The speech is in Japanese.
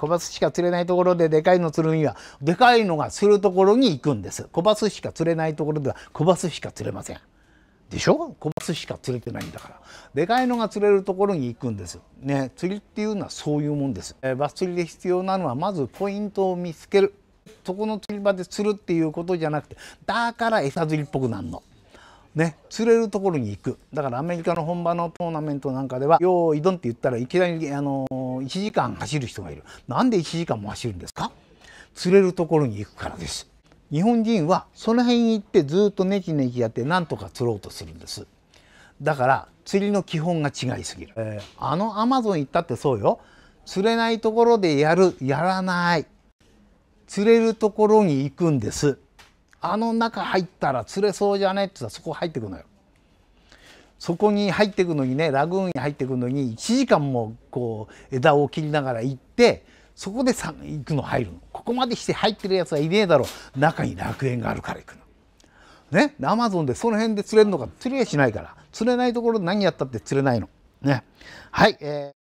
小バスしか釣れないところででかいの釣るにはでかいのが釣るところに行くんです小バスしか釣れないところでは小バスしか釣れませんでしょ小バスしか釣れてないんだからでかいのが釣れるところに行くんですね釣りっていうのはそういうもんです、えー、バス釣りで必要なのはまずポイントを見つけるそこの釣り場で釣るっていうことじゃなくてだから餌釣りっぽくなるのね、釣れるところに行くだからアメリカの本場のトーナメントなんかでは「よーいどん」って言ったらいきなり、あのー、1時間走る人がいるなんで1時間も走るんですか釣れるところに行くからです日本人はその辺に行ってずっとネキネキやってなんとか釣ろうとするんですだから釣りの基本が違いすぎる、えー、あのアマゾン行ったってそうよ釣れないところでやるやらない釣れるところに行くんですあの中入ったら釣れそうじゃねって言ったらそこ入ってくのよ。そこに入ってくのにねラグーンに入ってくのに1時間もこう枝を切りながら行ってそこでさ行くの入るのここまでして入ってるやつはいねえだろう中に楽園があるから行くの。ねアマゾンでその辺で釣れるのか釣りはしないから釣れないところ何やったって釣れないの。ね。はい、えー